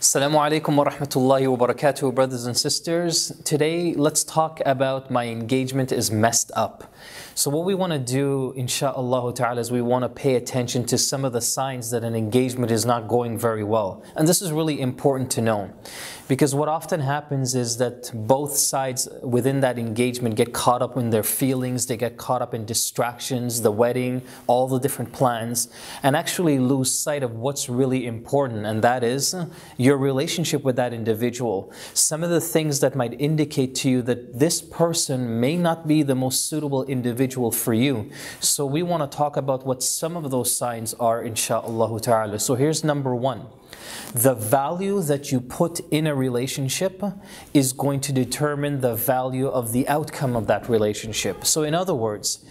Assalamu alaikum wa rahmatullahi wa barakatuh, brothers and sisters. Today, let's talk about my engagement is messed up. So, what we want to do, inshaAllah ta'ala, is we want to pay attention to some of the signs that an engagement is not going very well. And this is really important to know because what often happens is that both sides within that engagement get caught up in their feelings, they get caught up in distractions, the wedding, all the different plans, and actually lose sight of what's really important, and that is your relationship with that individual, some of the things that might indicate to you that this person may not be the most suitable individual for you. So we want to talk about what some of those signs are, inshallah ta'ala. So here's number one. The value that you put in a relationship is going to determine the value of the outcome of that relationship. So in other words,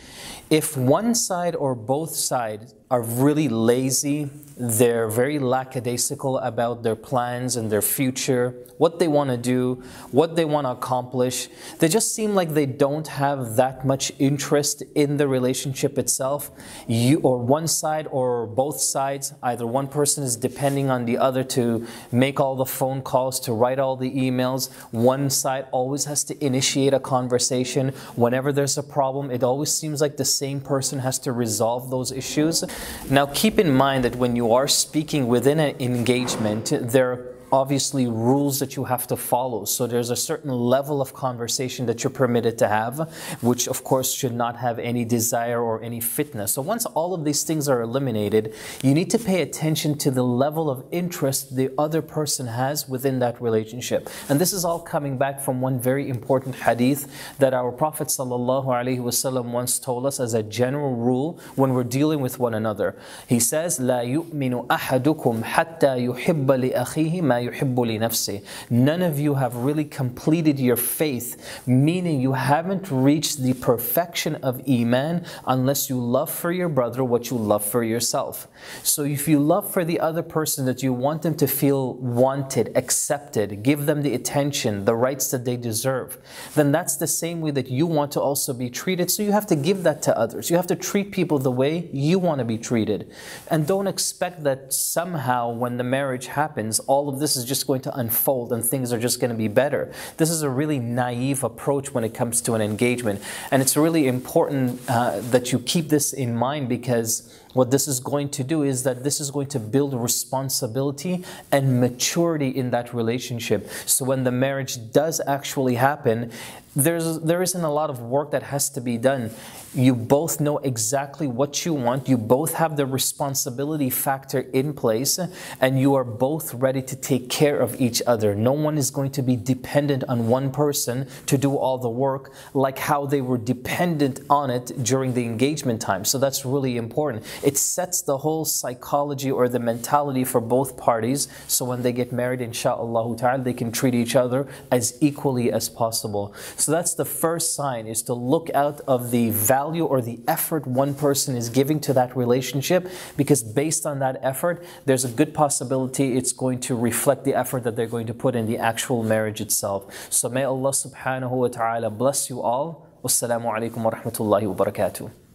if one side or both sides are really lazy. They're very lackadaisical about their plans and their future, what they want to do, what they want to accomplish. They just seem like they don't have that much interest in the relationship itself. You or one side or both sides, either one person is depending on the other to make all the phone calls, to write all the emails. One side always has to initiate a conversation. Whenever there's a problem, it always seems like the same person has to resolve those issues. Now, keep in mind that when you are speaking within an engagement, there obviously rules that you have to follow. So there's a certain level of conversation that you're permitted to have, which of course should not have any desire or any fitness. So once all of these things are eliminated, you need to pay attention to the level of interest the other person has within that relationship. And this is all coming back from one very important hadith that our Prophet ﷺ once told us as a general rule when we're dealing with one another. He says, لا يؤمن أحدكم حتى يحب لأخيه ما None of you have really completed your faith, meaning you haven't reached the perfection of Iman unless you love for your brother what you love for yourself. So if you love for the other person that you want them to feel wanted, accepted, give them the attention, the rights that they deserve, then that's the same way that you want to also be treated. So you have to give that to others. You have to treat people the way you want to be treated. And don't expect that somehow when the marriage happens, all of this this is just going to unfold and things are just going to be better. This is a really naive approach when it comes to an engagement. And it's really important uh, that you keep this in mind because what this is going to do is that this is going to build responsibility and maturity in that relationship. So when the marriage does actually happen, there's there isn't a lot of work that has to be done. You both know exactly what you want. You both have the responsibility factor in place and you are both ready to take care of each other. No one is going to be dependent on one person to do all the work like how they were dependent on it during the engagement time. So that's really important it sets the whole psychology or the mentality for both parties. So when they get married, inshallah ta'ala, they can treat each other as equally as possible. So that's the first sign is to look out of the value or the effort one person is giving to that relationship because based on that effort, there's a good possibility it's going to reflect the effort that they're going to put in the actual marriage itself. So may Allah subhanahu wa ta'ala bless you all. Wassalamu alaikum wa rahmatullahi wa barakatuh.